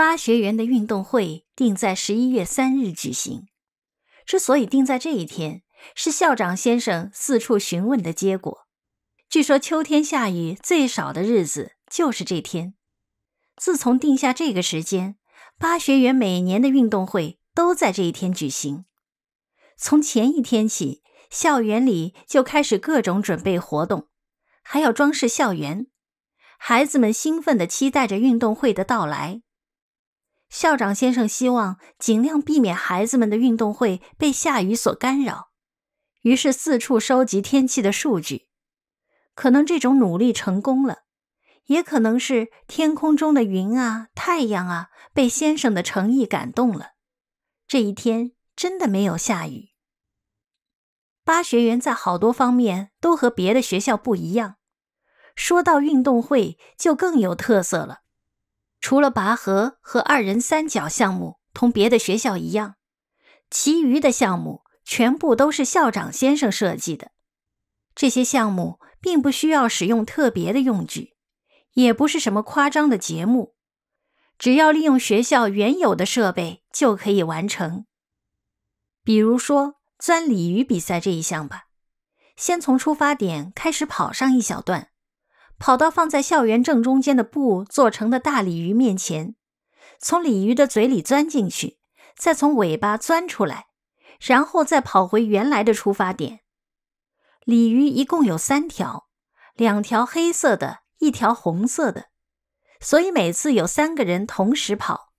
八学园的运动会定在十一月三日举行。之所以定在这一天，是校长先生四处询问的结果。据说秋天下雨最少的日子就是这天。自从定下这个时间，八学园每年的运动会都在这一天举行。从前一天起，校园里就开始各种准备活动，还要装饰校园。孩子们兴奋地期待着运动会的到来。校长先生希望尽量避免孩子们的运动会被下雨所干扰，于是四处收集天气的数据。可能这种努力成功了，也可能是天空中的云啊、太阳啊被先生的诚意感动了。这一天真的没有下雨。八学园在好多方面都和别的学校不一样，说到运动会就更有特色了。除了拔河和二人三角项目同别的学校一样，其余的项目全部都是校长先生设计的。这些项目并不需要使用特别的用具，也不是什么夸张的节目，只要利用学校原有的设备就可以完成。比如说钻鲤鱼比赛这一项吧，先从出发点开始跑上一小段。跑到放在校园正中间的布做成的大鲤鱼面前，从鲤鱼的嘴里钻进去，再从尾巴钻出来，然后再跑回原来的出发点。鲤鱼一共有三条，两条黑色的，一条红色的，所以每次有三个人同时跑。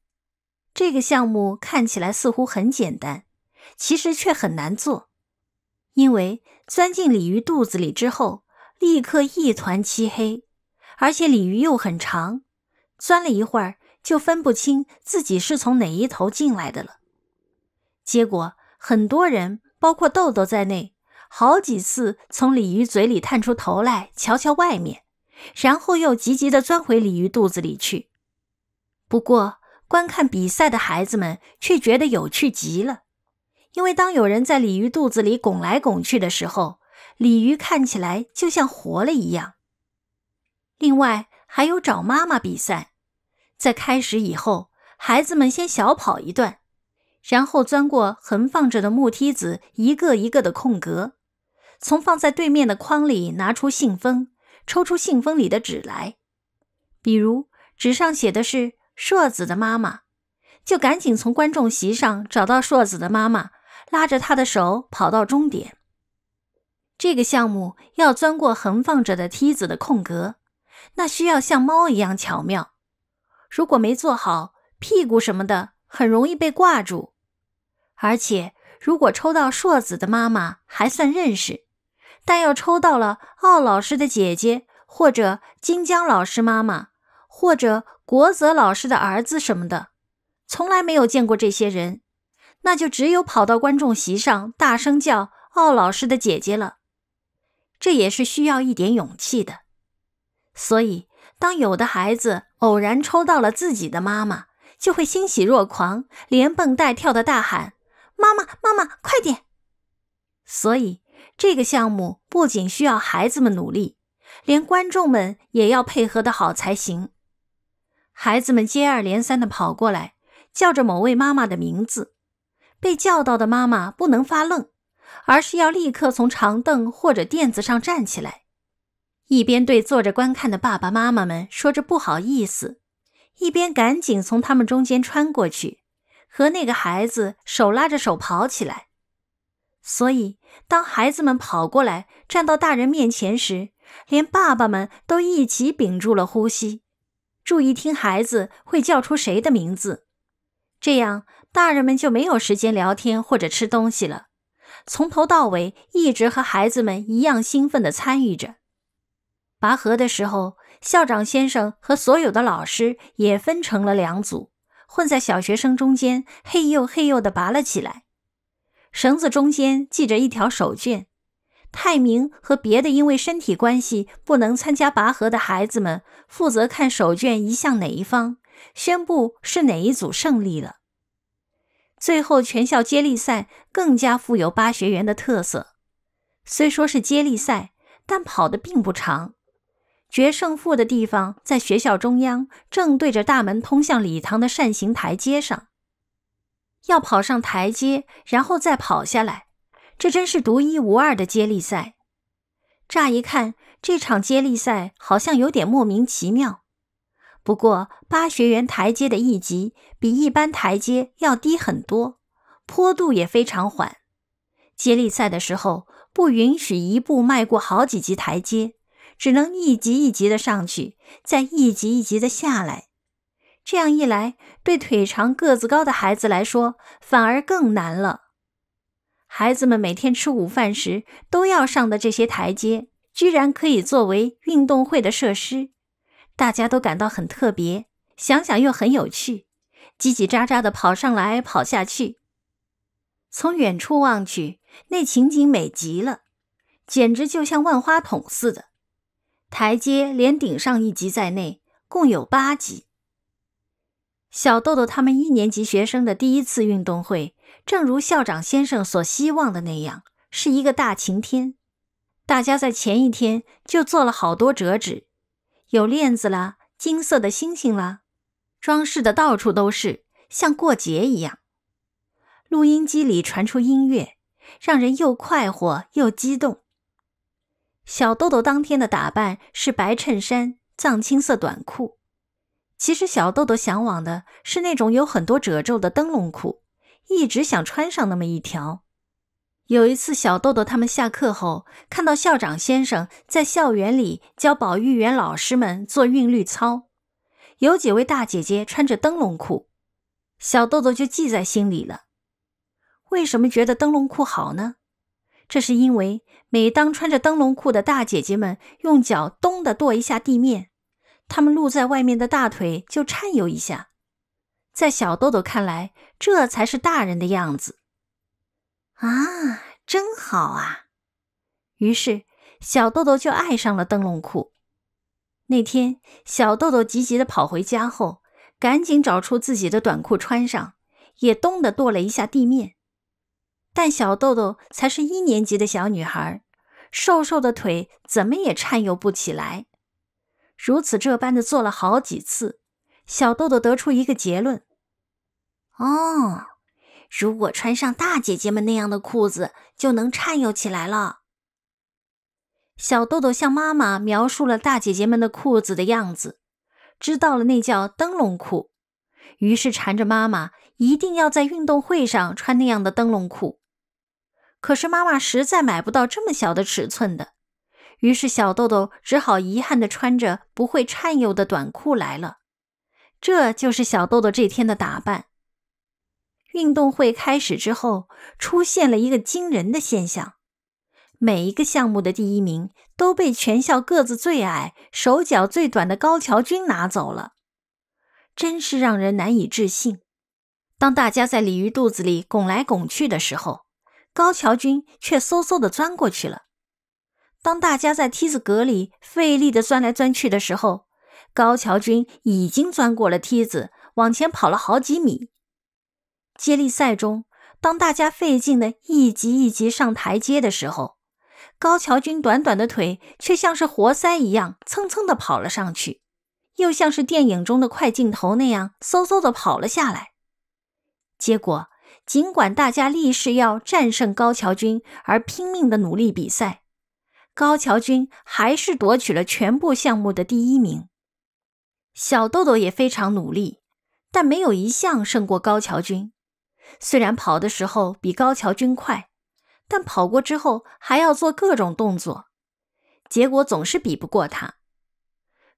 这个项目看起来似乎很简单，其实却很难做，因为钻进鲤鱼肚子里之后。立刻一团漆黑，而且鲤鱼又很长，钻了一会儿就分不清自己是从哪一头进来的了。结果，很多人，包括豆豆在内，好几次从鲤鱼嘴里探出头来瞧瞧外面，然后又急急地钻回鲤鱼肚子里去。不过，观看比赛的孩子们却觉得有趣极了，因为当有人在鲤鱼肚子里拱来拱去的时候。鲤鱼看起来就像活了一样。另外还有找妈妈比赛，在开始以后，孩子们先小跑一段，然后钻过横放着的木梯子，一个一个的空格，从放在对面的筐里拿出信封，抽出信封里的纸来。比如纸上写的是硕子的妈妈，就赶紧从观众席上找到硕子的妈妈，拉着她的手跑到终点。这个项目要钻过横放着的梯子的空格，那需要像猫一样巧妙。如果没做好，屁股什么的很容易被挂住。而且，如果抽到硕子的妈妈还算认识，但要抽到了奥老师的姐姐，或者金江老师妈妈，或者国泽老师的儿子什么的，从来没有见过这些人，那就只有跑到观众席上大声叫奥老师的姐姐了。这也是需要一点勇气的，所以当有的孩子偶然抽到了自己的妈妈，就会欣喜若狂，连蹦带跳的大喊：“妈妈，妈妈，快点！”所以这个项目不仅需要孩子们努力，连观众们也要配合的好才行。孩子们接二连三的跑过来，叫着某位妈妈的名字，被叫到的妈妈不能发愣。而是要立刻从长凳或者垫子上站起来，一边对坐着观看的爸爸妈妈们说着不好意思，一边赶紧从他们中间穿过去，和那个孩子手拉着手跑起来。所以，当孩子们跑过来站到大人面前时，连爸爸们都一起屏住了呼吸，注意听孩子会叫出谁的名字。这样，大人们就没有时间聊天或者吃东西了。从头到尾一直和孩子们一样兴奋地参与着。拔河的时候，校长先生和所有的老师也分成了两组，混在小学生中间，嘿呦嘿呦地拔了起来。绳子中间系着一条手绢，泰明和别的因为身体关系不能参加拔河的孩子们负责看手绢移向哪一方，宣布是哪一组胜利了。最后，全校接力赛更加富有八学园的特色。虽说是接力赛，但跑的并不长。决胜负的地方在学校中央，正对着大门，通向礼堂的扇形台阶上。要跑上台阶，然后再跑下来，这真是独一无二的接力赛。乍一看，这场接力赛好像有点莫名其妙。不过，八学园台阶的一级比一般台阶要低很多，坡度也非常缓。接力赛的时候不允许一步迈过好几级台阶，只能一级一级的上去，再一级一级的下来。这样一来，对腿长个子高的孩子来说反而更难了。孩子们每天吃午饭时都要上的这些台阶，居然可以作为运动会的设施。大家都感到很特别，想想又很有趣，叽叽喳喳的跑上来，跑下去。从远处望去，那情景美极了，简直就像万花筒似的。台阶连顶上一级在内共有八级。小豆豆他们一年级学生的第一次运动会，正如校长先生所希望的那样，是一个大晴天。大家在前一天就做了好多折纸。有链子啦，金色的星星啦，装饰的到处都是，像过节一样。录音机里传出音乐，让人又快活又激动。小豆豆当天的打扮是白衬衫、藏青色短裤。其实小豆豆向往的是那种有很多褶皱的灯笼裤，一直想穿上那么一条。有一次，小豆豆他们下课后，看到校长先生在校园里教保育员老师们做韵律操，有几位大姐姐穿着灯笼裤，小豆豆就记在心里了。为什么觉得灯笼裤好呢？这是因为每当穿着灯笼裤的大姐姐们用脚咚的跺一下地面，她们露在外面的大腿就颤悠一下，在小豆豆看来，这才是大人的样子。啊，真好啊！于是小豆豆就爱上了灯笼裤。那天，小豆豆急急地跑回家后，赶紧找出自己的短裤穿上，也咚的跺了一下地面。但小豆豆才是一年级的小女孩，瘦瘦的腿怎么也颤悠不起来。如此这般的做了好几次，小豆豆得出一个结论：哦。如果穿上大姐姐们那样的裤子，就能颤悠起来了。小豆豆向妈妈描述了大姐姐们的裤子的样子，知道了那叫灯笼裤，于是缠着妈妈一定要在运动会上穿那样的灯笼裤。可是妈妈实在买不到这么小的尺寸的，于是小豆豆只好遗憾的穿着不会颤悠的短裤来了。这就是小豆豆这天的打扮。运动会开始之后，出现了一个惊人的现象：每一个项目的第一名都被全校个子最矮、手脚最短的高桥君拿走了，真是让人难以置信。当大家在鲤鱼肚子里拱来拱去的时候，高桥君却嗖嗖的钻过去了；当大家在梯子格里费力的钻来钻去的时候，高桥君已经钻过了梯子，往前跑了好几米。接力赛中，当大家费劲的一级一级上台阶的时候，高桥君短短的腿却像是活塞一样蹭蹭的跑了上去，又像是电影中的快镜头那样嗖嗖的跑了下来。结果，尽管大家立誓要战胜高桥君而拼命的努力比赛，高桥君还是夺取了全部项目的第一名。小豆豆也非常努力，但没有一项胜过高桥君。虽然跑的时候比高桥君快，但跑过之后还要做各种动作，结果总是比不过他。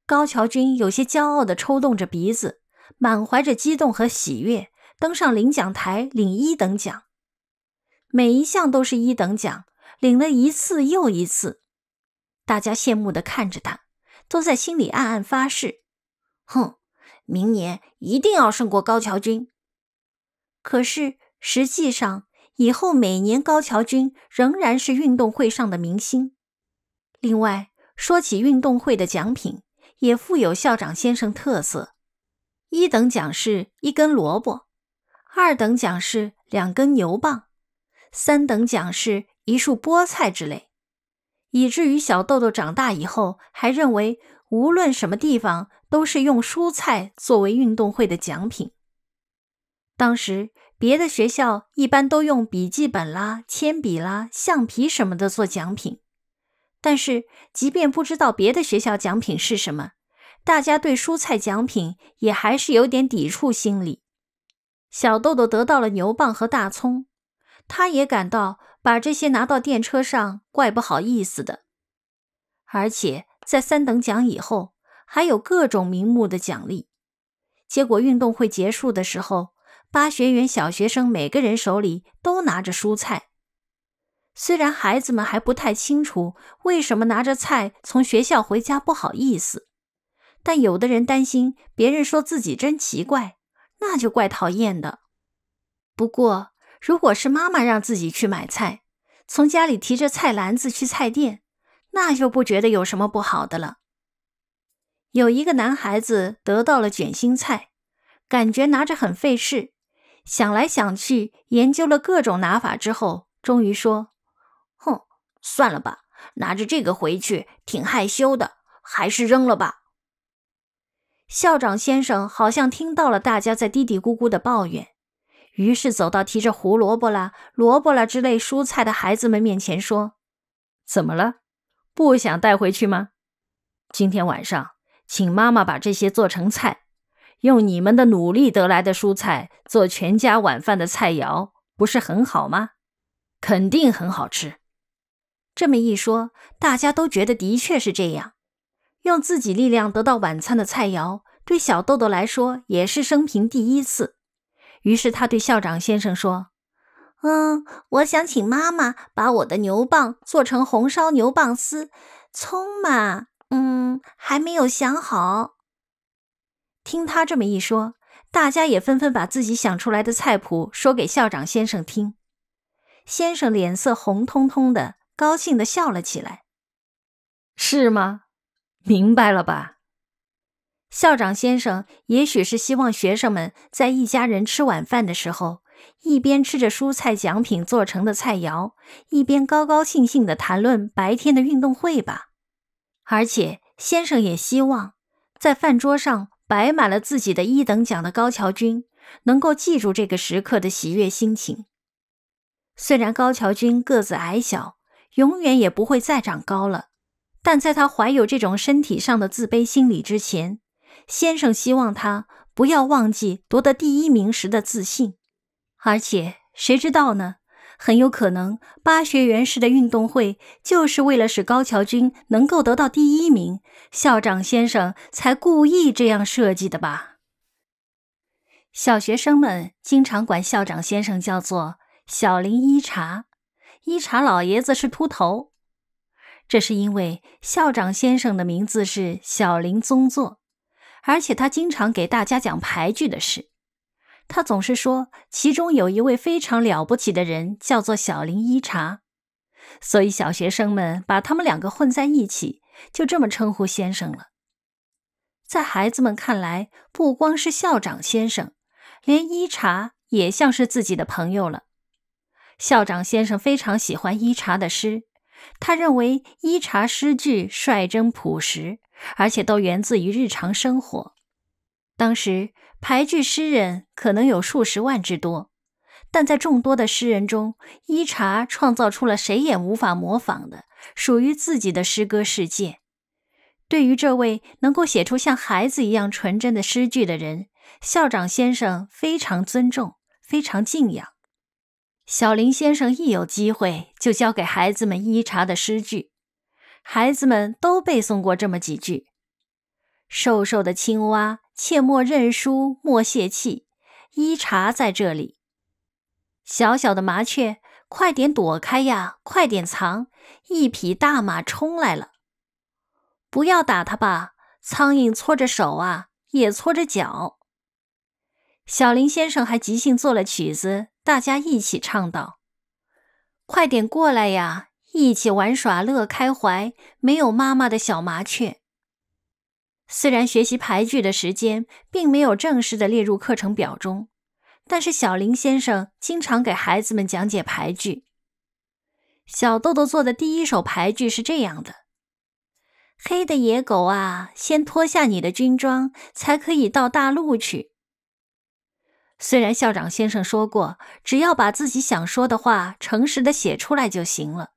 高桥君有些骄傲地抽动着鼻子，满怀着激动和喜悦登上领奖台领一等奖。每一项都是一等奖，领了一次又一次。大家羡慕地看着他，都在心里暗暗发誓：哼，明年一定要胜过高桥君。可是，实际上以后每年高桥君仍然是运动会上的明星。另外，说起运动会的奖品，也富有校长先生特色：一等奖是一根萝卜，二等奖是两根牛棒，三等奖是一束菠菜之类。以至于小豆豆长大以后，还认为无论什么地方都是用蔬菜作为运动会的奖品。当时，别的学校一般都用笔记本啦、铅笔啦、橡皮什么的做奖品，但是即便不知道别的学校奖品是什么，大家对蔬菜奖品也还是有点抵触心理。小豆豆得到了牛蒡和大葱，他也感到把这些拿到电车上怪不好意思的。而且在三等奖以后，还有各种名目的奖励。结果运动会结束的时候。八学园小学生每个人手里都拿着蔬菜，虽然孩子们还不太清楚为什么拿着菜从学校回家不好意思，但有的人担心别人说自己真奇怪，那就怪讨厌的。不过，如果是妈妈让自己去买菜，从家里提着菜篮子去菜店，那就不觉得有什么不好的了。有一个男孩子得到了卷心菜，感觉拿着很费事。想来想去，研究了各种拿法之后，终于说：“哼，算了吧，拿着这个回去挺害羞的，还是扔了吧。”校长先生好像听到了大家在嘀嘀咕咕的抱怨，于是走到提着胡萝卜啦、萝卜啦之类蔬菜的孩子们面前说：“怎么了？不想带回去吗？今天晚上请妈妈把这些做成菜。”用你们的努力得来的蔬菜做全家晚饭的菜肴，不是很好吗？肯定很好吃。这么一说，大家都觉得的确是这样。用自己力量得到晚餐的菜肴，对小豆豆来说也是生平第一次。于是他对校长先生说：“嗯，我想请妈妈把我的牛蒡做成红烧牛蒡丝，葱嘛……嗯，还没有想好。”听他这么一说，大家也纷纷把自己想出来的菜谱说给校长先生听。先生脸色红彤彤的，高兴的笑了起来：“是吗？明白了吧？”校长先生也许是希望学生们在一家人吃晚饭的时候，一边吃着蔬菜奖品做成的菜肴，一边高高兴兴的谈论白天的运动会吧。而且，先生也希望在饭桌上。摆满了自己的一等奖的高桥君，能够记住这个时刻的喜悦心情。虽然高桥君个子矮小，永远也不会再长高了，但在他怀有这种身体上的自卑心理之前，先生希望他不要忘记夺得第一名时的自信，而且谁知道呢？很有可能，八学园式的运动会就是为了使高桥君能够得到第一名，校长先生才故意这样设计的吧？小学生们经常管校长先生叫做“小林一茶”，一茶老爷子是秃头，这是因为校长先生的名字是小林宗作，而且他经常给大家讲牌具的事。他总是说，其中有一位非常了不起的人，叫做小林一茶，所以小学生们把他们两个混在一起，就这么称呼先生了。在孩子们看来，不光是校长先生，连一茶也像是自己的朋友了。校长先生非常喜欢一茶的诗，他认为一茶诗句率真朴实，而且都源自于日常生活。当时，排剧诗人可能有数十万之多，但在众多的诗人中，一茶创造出了谁也无法模仿的属于自己的诗歌世界。对于这位能够写出像孩子一样纯真的诗句的人，校长先生非常尊重，非常敬仰。小林先生一有机会就教给孩子们一茶的诗句，孩子们都背诵过这么几句：“瘦瘦的青蛙。”切莫认输，莫泄气，一茶在这里。小小的麻雀，快点躲开呀，快点藏！一匹大马冲来了，不要打它吧。苍蝇搓着手啊，也搓着脚。小林先生还即兴做了曲子，大家一起唱道：“快点过来呀，一起玩耍乐开怀，没有妈妈的小麻雀。”虽然学习排句的时间并没有正式的列入课程表中，但是小林先生经常给孩子们讲解排句。小豆豆做的第一首排句是这样的：“黑的野狗啊，先脱下你的军装，才可以到大陆去。”虽然校长先生说过，只要把自己想说的话诚实的写出来就行了，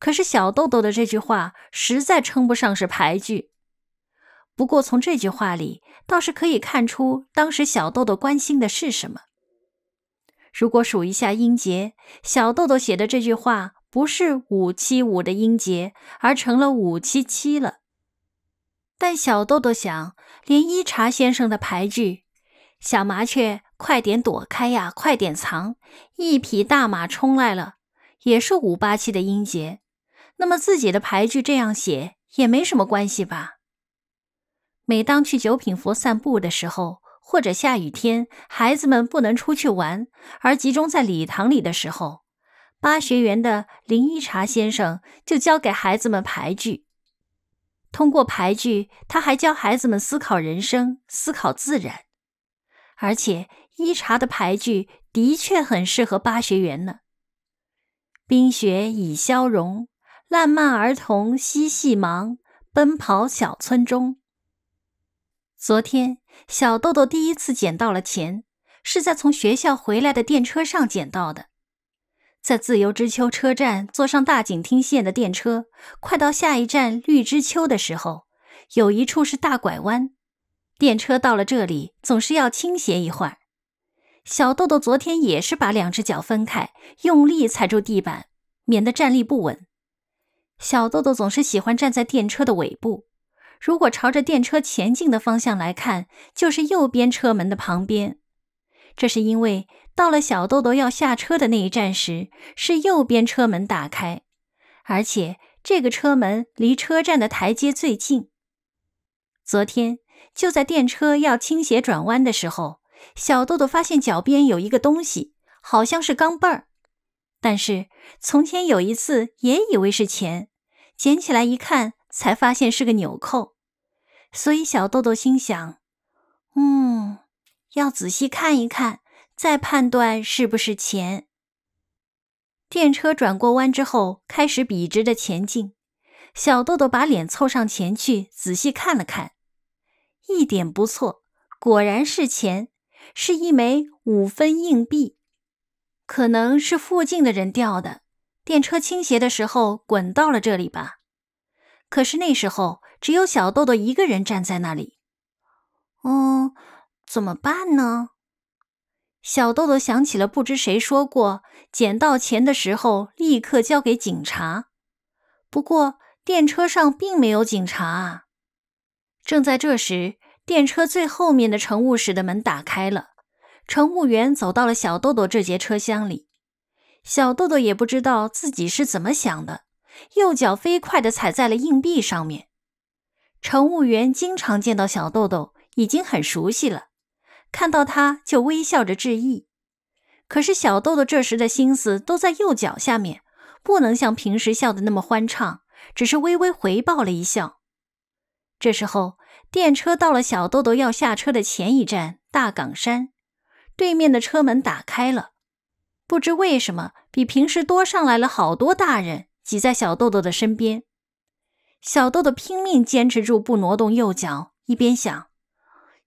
可是小豆豆的这句话实在称不上是排句。不过，从这句话里倒是可以看出，当时小豆豆关心的是什么。如果数一下音节，小豆豆写的这句话不是五七五的音节，而成了五七七了。但小豆豆想，连一茶先生的牌句“小麻雀，快点躲开呀，快点藏！一匹大马冲来了”，也是五八七的音节。那么自己的排句这样写也没什么关系吧？每当去九品佛散步的时候，或者下雨天，孩子们不能出去玩而集中在礼堂里的时候，八学园的林一茶先生就教给孩子们排剧。通过排剧，他还教孩子们思考人生，思考自然。而且，一茶的排剧的确很适合八学园呢。冰雪已消融，烂漫儿童嬉戏忙，奔跑小村中。昨天，小豆豆第一次捡到了钱，是在从学校回来的电车上捡到的。在自由之丘车站坐上大井町线的电车，快到下一站绿之丘的时候，有一处是大拐弯，电车到了这里总是要倾斜一会儿。小豆豆昨天也是把两只脚分开，用力踩住地板，免得站立不稳。小豆豆总是喜欢站在电车的尾部。如果朝着电车前进的方向来看，就是右边车门的旁边。这是因为到了小豆豆要下车的那一站时，是右边车门打开，而且这个车门离车站的台阶最近。昨天就在电车要倾斜转弯的时候，小豆豆发现脚边有一个东西，好像是钢镚儿，但是从前有一次也以为是钱，捡起来一看，才发现是个纽扣。所以，小豆豆心想：“嗯，要仔细看一看，再判断是不是钱。”电车转过弯之后，开始笔直的前进。小豆豆把脸凑上前去，仔细看了看，一点不错，果然是钱，是一枚五分硬币。可能是附近的人掉的，电车倾斜的时候滚到了这里吧。可是那时候。只有小豆豆一个人站在那里。哦，怎么办呢？小豆豆想起了不知谁说过，捡到钱的时候立刻交给警察。不过电车上并没有警察。啊。正在这时，电车最后面的乘务室的门打开了，乘务员走到了小豆豆这节车厢里。小豆豆也不知道自己是怎么想的，右脚飞快地踩在了硬币上面。乘务员经常见到小豆豆，已经很熟悉了，看到他就微笑着致意。可是小豆豆这时的心思都在右脚下面，不能像平时笑得那么欢畅，只是微微回报了一笑。这时候，电车到了小豆豆要下车的前一站——大岗山，对面的车门打开了。不知为什么，比平时多上来了好多大人，挤在小豆豆的身边。小豆豆拼命坚持住，不挪动右脚，一边想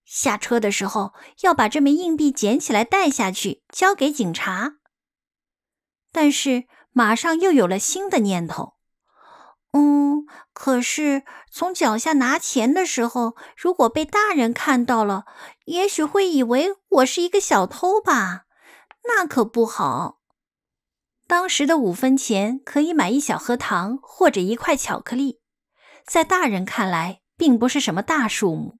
下车的时候要把这枚硬币捡起来带下去，交给警察。但是马上又有了新的念头：嗯，可是从脚下拿钱的时候，如果被大人看到了，也许会以为我是一个小偷吧？那可不好。当时的五分钱可以买一小盒糖或者一块巧克力。在大人看来，并不是什么大数目，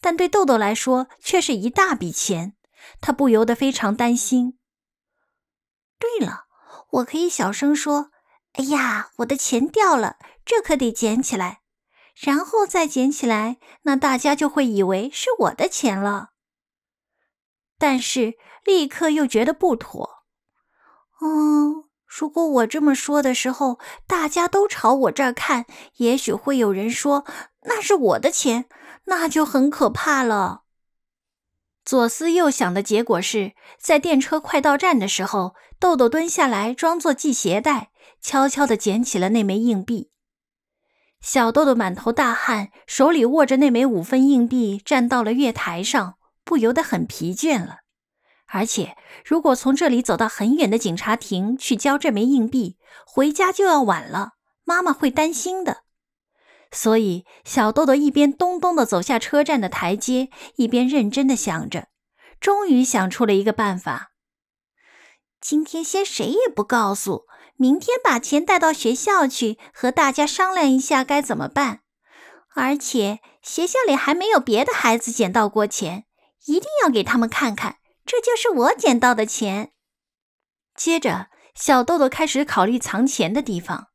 但对豆豆来说，却是一大笔钱。他不由得非常担心。对了，我可以小声说：“哎呀，我的钱掉了，这可得捡起来。”然后再捡起来，那大家就会以为是我的钱了。但是立刻又觉得不妥。哦。如果我这么说的时候，大家都朝我这儿看，也许会有人说那是我的钱，那就很可怕了。左思右想的结果是，在电车快到站的时候，豆豆蹲下来装作系鞋带，悄悄地捡起了那枚硬币。小豆豆满头大汗，手里握着那枚五分硬币，站到了月台上，不由得很疲倦了。而且，如果从这里走到很远的警察亭去交这枚硬币，回家就要晚了，妈妈会担心的。所以，小豆豆一边咚咚地走下车站的台阶，一边认真地想着，终于想出了一个办法。今天先谁也不告诉，明天把钱带到学校去，和大家商量一下该怎么办。而且，学校里还没有别的孩子捡到过钱，一定要给他们看看。这就是我捡到的钱。接着，小豆豆开始考虑藏钱的地方。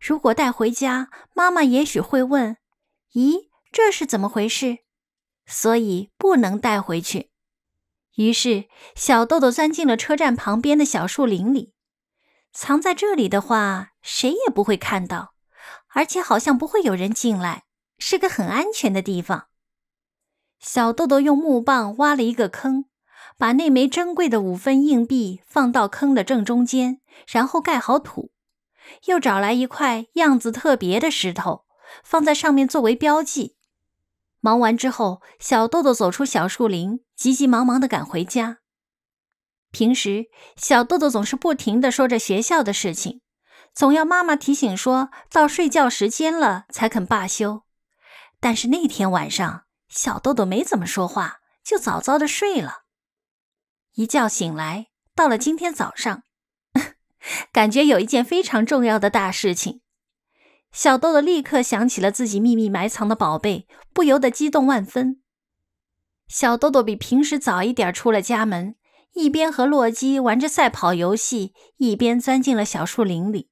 如果带回家，妈妈也许会问：“咦，这是怎么回事？”所以不能带回去。于是，小豆豆钻进了车站旁边的小树林里。藏在这里的话，谁也不会看到，而且好像不会有人进来，是个很安全的地方。小豆豆用木棒挖了一个坑。把那枚珍贵的五分硬币放到坑的正中间，然后盖好土，又找来一块样子特别的石头放在上面作为标记。忙完之后，小豆豆走出小树林，急急忙忙地赶回家。平时，小豆豆总是不停的说着学校的事情，总要妈妈提醒说到睡觉时间了才肯罢休。但是那天晚上，小豆豆没怎么说话，就早早的睡了。一觉醒来，到了今天早上，感觉有一件非常重要的大事情。小豆豆立刻想起了自己秘密埋藏的宝贝，不由得激动万分。小豆豆比平时早一点出了家门，一边和洛基玩着赛跑游戏，一边钻进了小树林里。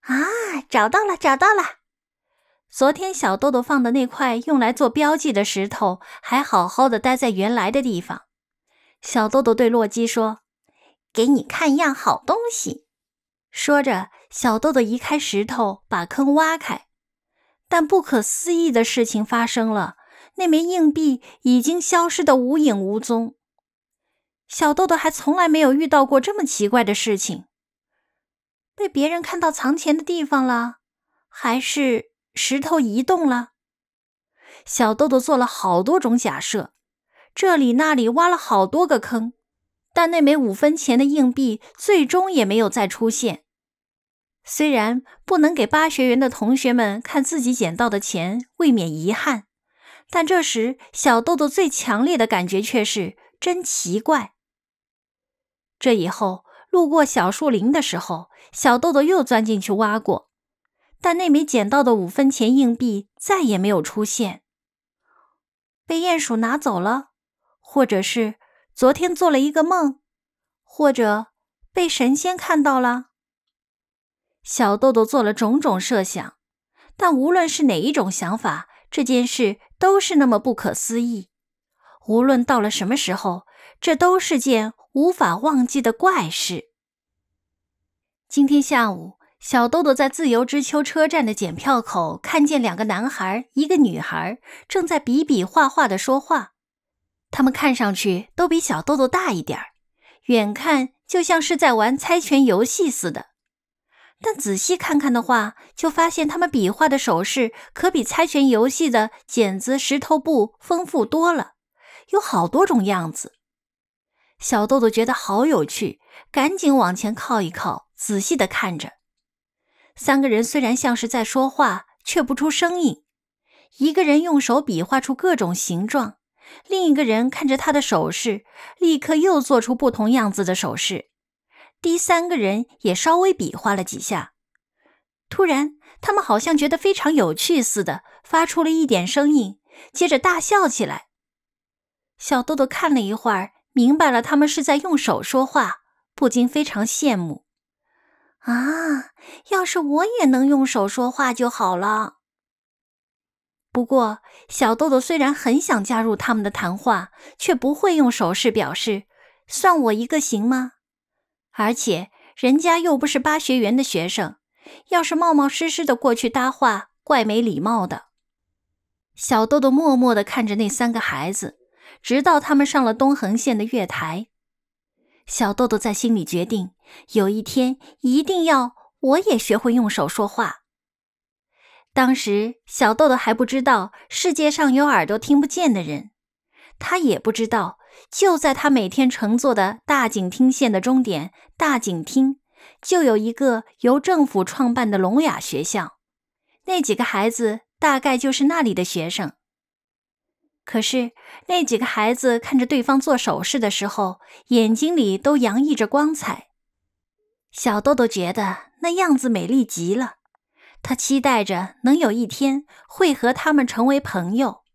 啊，找到了，找到了！昨天小豆豆放的那块用来做标记的石头，还好好的待在原来的地方。小豆豆对洛基说：“给你看样好东西。”说着，小豆豆移开石头，把坑挖开。但不可思议的事情发生了：那枚硬币已经消失得无影无踪。小豆豆还从来没有遇到过这么奇怪的事情。被别人看到藏钱的地方了，还是石头移动了？小豆豆做了好多种假设。这里那里挖了好多个坑，但那枚五分钱的硬币最终也没有再出现。虽然不能给八学园的同学们看自己捡到的钱，未免遗憾，但这时小豆豆最强烈的感觉却是真奇怪。这以后路过小树林的时候，小豆豆又钻进去挖过，但那枚捡到的五分钱硬币再也没有出现，被鼹鼠拿走了。或者是昨天做了一个梦，或者被神仙看到了。小豆豆做了种种设想，但无论是哪一种想法，这件事都是那么不可思议。无论到了什么时候，这都是件无法忘记的怪事。今天下午，小豆豆在自由之丘车站的检票口看见两个男孩、一个女孩正在比比划划的说话。他们看上去都比小豆豆大一点儿，远看就像是在玩猜拳游戏似的。但仔细看看的话，就发现他们比划的手势可比猜拳游戏的剪子石头布丰富多了，有好多种样子。小豆豆觉得好有趣，赶紧往前靠一靠，仔细的看着。三个人虽然像是在说话，却不出声音。一个人用手比划出各种形状。另一个人看着他的手势，立刻又做出不同样子的手势。第三个人也稍微比划了几下。突然，他们好像觉得非常有趣似的，发出了一点声音，接着大笑起来。小豆豆看了一会儿，明白了他们是在用手说话，不禁非常羡慕。啊，要是我也能用手说话就好了。不过，小豆豆虽然很想加入他们的谈话，却不会用手势表示。算我一个行吗？而且人家又不是八学园的学生，要是冒冒失失的过去搭话，怪没礼貌的。小豆豆默默地看着那三个孩子，直到他们上了东横线的月台。小豆豆在心里决定，有一天一定要我也学会用手说话。当时，小豆豆还不知道世界上有耳朵听不见的人，他也不知道，就在他每天乘坐的大井厅线的终点大井厅，就有一个由政府创办的聋哑学校，那几个孩子大概就是那里的学生。可是，那几个孩子看着对方做手势的时候，眼睛里都洋溢着光彩，小豆豆觉得那样子美丽极了。他期待着能有一天会和他们成为朋友。